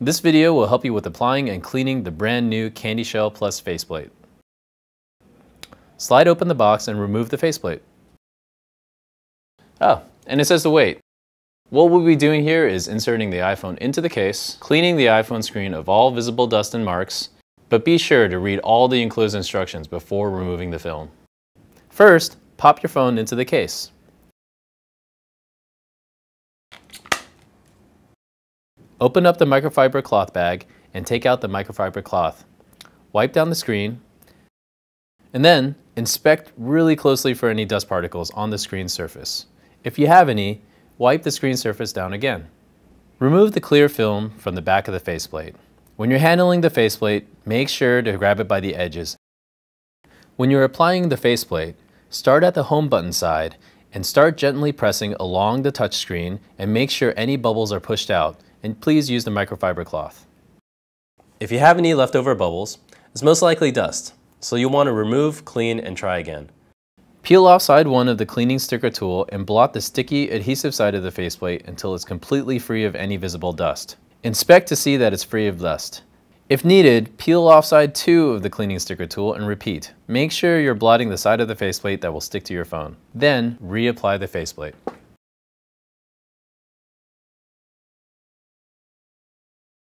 This video will help you with applying and cleaning the brand new Candy Shell Plus faceplate. Slide open the box and remove the faceplate. Oh, and it says to wait. What we'll be doing here is inserting the iPhone into the case, cleaning the iPhone screen of all visible dust and marks, but be sure to read all the enclosed instructions before removing the film. First, pop your phone into the case. Open up the microfiber cloth bag and take out the microfiber cloth. Wipe down the screen, and then inspect really closely for any dust particles on the screen surface. If you have any, wipe the screen surface down again. Remove the clear film from the back of the faceplate. When you're handling the faceplate, make sure to grab it by the edges. When you're applying the faceplate, start at the home button side and start gently pressing along the touchscreen and make sure any bubbles are pushed out and please use the microfiber cloth. If you have any leftover bubbles, it's most likely dust, so you'll want to remove, clean, and try again. Peel off side one of the cleaning sticker tool and blot the sticky, adhesive side of the faceplate until it's completely free of any visible dust. Inspect to see that it's free of dust. If needed, peel off side two of the cleaning sticker tool and repeat. Make sure you're blotting the side of the faceplate that will stick to your phone. Then, reapply the faceplate.